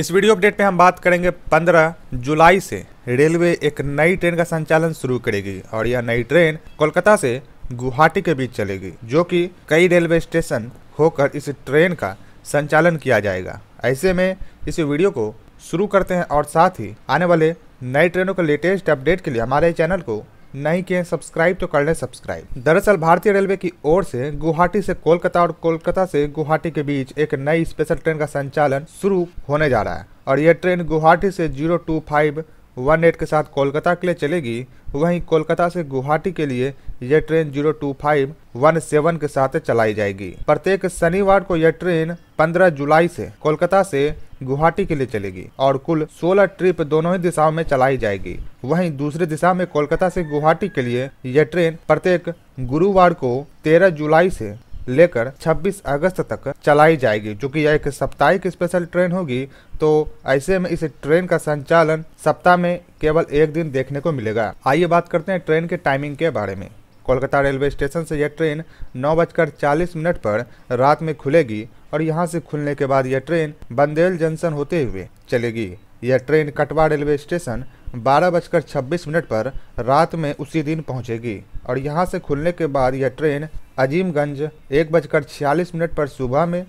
इस video update में हम बात करेंगे 15 जुलाई से रेलवे एक नई ट्रेन का संचालन शुरू करेगी और यह नई ट्रेन कोलकाता से गुवाहाटी के बीच चलेगी जो कि कई रेलवे स्टेशन होकर इस ट्रेन का संचालन किया जाएगा ऐसे में इस वीडियो को शुरू करते हैं और साथ ही आने वाले नई ट्रेनों के लेटेस्ट अपडेट के लिए हमारे चैनल को नहीं किए सब्सक्राइब तो कर लें सब्सक्राइब दरअसल भारतीय रेलवे की ओर से गुवाहाटी से कोलकाता और कोलकाता से गुवाहाटी के बीच एक नई स्पेशल ट्रेन का संचालन शुरू होने जा रहा है और यह ट्रेन गुवाहाटी से zero two five one eight के साथ कोलकाता के लिए चलेगी वहीं कोलकाता से गुवाहाटी के लिए यह train zero two five one seven के साथ चलाई जाएगी प्रत्येक शनिवार को यह ट्रेन 15 जुलाई से कोलकाता से गुवाहाटी के लिए चलेगी और कुल 16 ट्रिप दोनों ही दिशाओं में चलाई जाएगी वहीं दूसरी दिशा में कोलकाता से गुवाहाटी के लिए यह ट्रेन प्रत्येक गुरुवार को तेरह जुलाई से लेकर 26 अगस्त तक चलाई जाएगी जो कि यह एक साप्ताहिक स्पेशल ट्रेन होगी तो ऐसे में इस ट्रेन का संचालन सप्ताह में केवल एक दिन देखने को मिलेगा आइए बात करते हैं ट्रेन के टाइमिंग के बारे में कोलकाता रेलवे स्टेशन से यह ट्रेन नौ बजकर चालीस मिनट पर रात में खुलेगी और यहाँ से खुलने के बाद यह ट्रेन बंदेल जंक्शन होते हुए चलेगी यह ट्रेन कटवा रेलवे स्टेशन बारह बजकर छब्बीस मिनट पर रात में उसी दिन पहुंचेगी और यहाँ से खुलने के बाद यह ट्रेन अजीमगंज एक बजकर छियालीस मिनट पर सुबह में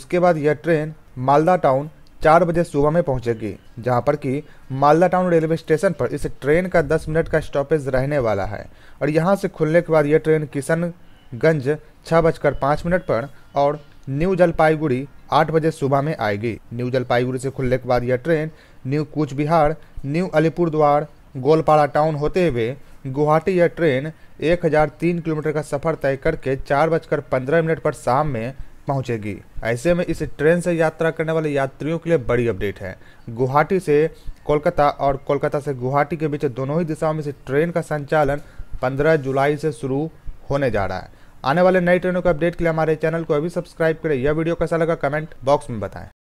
उसके बाद यह ट्रेन मालदा टाउन चार बजे सुबह में पहुंचेगी जहां पर कि मालदा टाउन रेलवे स्टेशन पर इस ट्रेन का 10 मिनट का स्टॉपेज रहने वाला है और यहां से खुलने के बाद यह ट्रेन किशनगंज छः बजकर पाँच मिनट पर और न्यू जलपाईगुड़ी आठ बजे सुबह में आएगी न्यू जलपाईगुड़ी से खुलने के बाद यह train new Cooch Behar new Alipurduar Goalpara town होते हुए गुवाहाटी यह ट्रेन 1003 किलोमीटर का सफर तय करके चार बजकर पंद्रह मिनट पर शाम में पहुंचेगी ऐसे में इस ट्रेन से यात्रा करने वाले यात्रियों के लिए बड़ी अपडेट है गुवाहाटी से कोलकाता और कोलकाता से गुवाहाटी के बीच दोनों ही दिशाओं में इस ट्रेन का संचालन 15 जुलाई से शुरू होने जा रहा है आने वाले नई ट्रेनों के अपडेट के लिए हमारे चैनल को अभी सब्सक्राइब करें यह वीडियो कैसा लगा कमेंट बॉक्स में बताएं